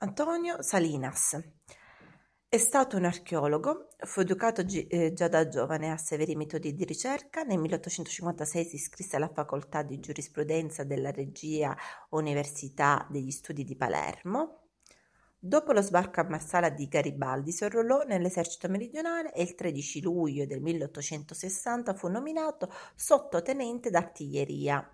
Antonio Salinas è stato un archeologo, fu educato eh, già da giovane a severi metodi di ricerca, nel 1856 si iscrisse alla facoltà di giurisprudenza della Regia Università degli Studi di Palermo. Dopo lo sbarco a Marsala di Garibaldi si arruolò nell'esercito meridionale e il 13 luglio del 1860 fu nominato sottotenente d'artiglieria.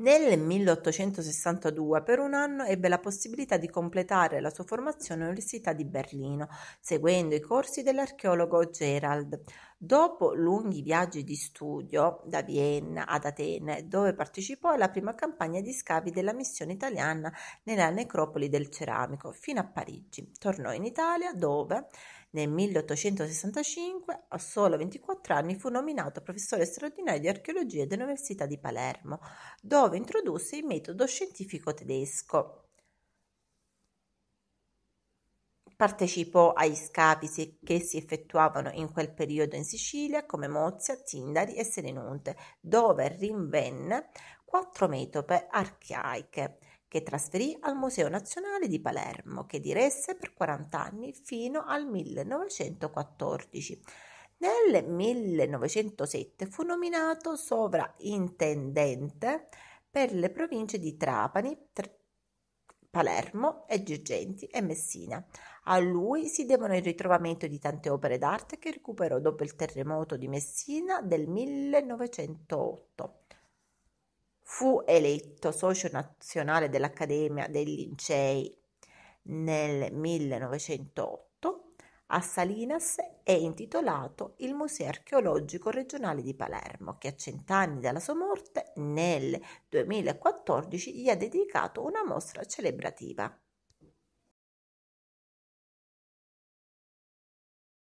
Nel 1862 per un anno ebbe la possibilità di completare la sua formazione all'Università di Berlino, seguendo i corsi dell'archeologo Gerald. Dopo lunghi viaggi di studio da Vienna ad Atene, dove partecipò alla prima campagna di scavi della missione italiana nella necropoli del Ceramico, fino a Parigi, tornò in Italia dove nel 1865, a solo 24 anni, fu nominato professore straordinario di archeologia dell'Università di Palermo, dove introdusse il metodo scientifico tedesco Partecipò agli scafi che si effettuavano in quel periodo in Sicilia come Mozia, Tindari e Serenunte, dove rinvenne quattro metope archaiche che trasferì al Museo Nazionale di Palermo, che diresse per 40 anni fino al 1914. Nel 1907 fu nominato sovraintendente per le province di Trapani, Palermo e Girgenti e Messina. A lui si devono il ritrovamento di tante opere d'arte che recuperò dopo il terremoto di Messina del 1908. Fu eletto socio nazionale dell'Accademia dei Lincei nel 1908 a Salinas è intitolato il Museo archeologico regionale di Palermo, che a cent'anni dalla sua morte, nel 2014, gli ha dedicato una mostra celebrativa.